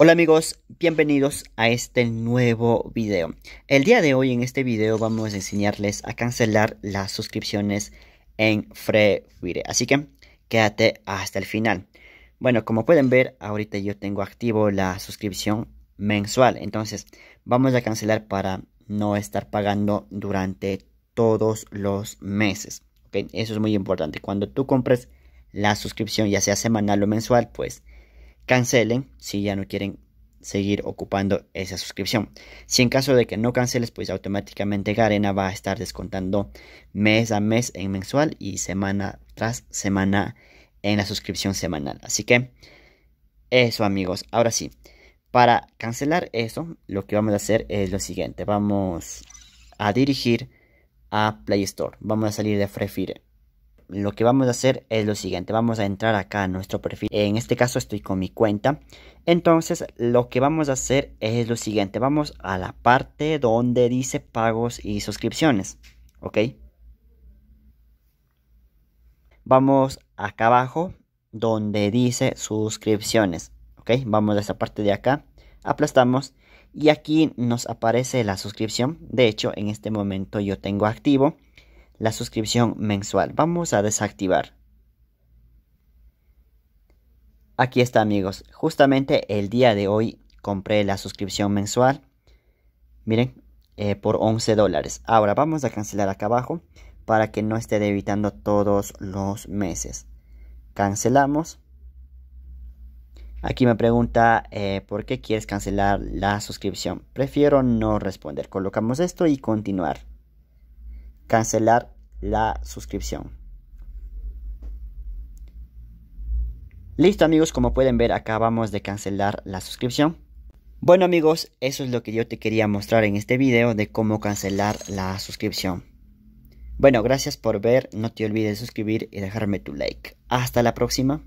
Hola amigos, bienvenidos a este nuevo video. El día de hoy en este video vamos a enseñarles a cancelar las suscripciones en Free Así que quédate hasta el final. Bueno, como pueden ver, ahorita yo tengo activo la suscripción mensual. Entonces, vamos a cancelar para no estar pagando durante todos los meses. Eso es muy importante. Cuando tú compres la suscripción, ya sea semanal o mensual, pues cancelen si ya no quieren seguir ocupando esa suscripción. Si en caso de que no canceles, pues automáticamente Garena va a estar descontando mes a mes en mensual y semana tras semana en la suscripción semanal. Así que eso amigos, ahora sí, para cancelar eso, lo que vamos a hacer es lo siguiente. Vamos a dirigir a Play Store. Vamos a salir de Free Fire lo que vamos a hacer es lo siguiente. Vamos a entrar acá a nuestro perfil. En este caso estoy con mi cuenta. Entonces lo que vamos a hacer es lo siguiente. Vamos a la parte donde dice pagos y suscripciones. ¿Ok? Vamos acá abajo donde dice suscripciones. ¿Ok? Vamos a esa parte de acá. Aplastamos. Y aquí nos aparece la suscripción. De hecho, en este momento yo tengo activo la suscripción mensual. Vamos a desactivar. Aquí está amigos, justamente el día de hoy compré la suscripción mensual. Miren, eh, por 11 dólares. Ahora vamos a cancelar acá abajo para que no esté debitando todos los meses. Cancelamos. Aquí me pregunta eh, por qué quieres cancelar la suscripción. Prefiero no responder. Colocamos esto y continuar cancelar la suscripción. Listo amigos, como pueden ver acabamos de cancelar la suscripción. Bueno amigos, eso es lo que yo te quería mostrar en este video de cómo cancelar la suscripción. Bueno, gracias por ver, no te olvides de suscribir y dejarme tu like. Hasta la próxima.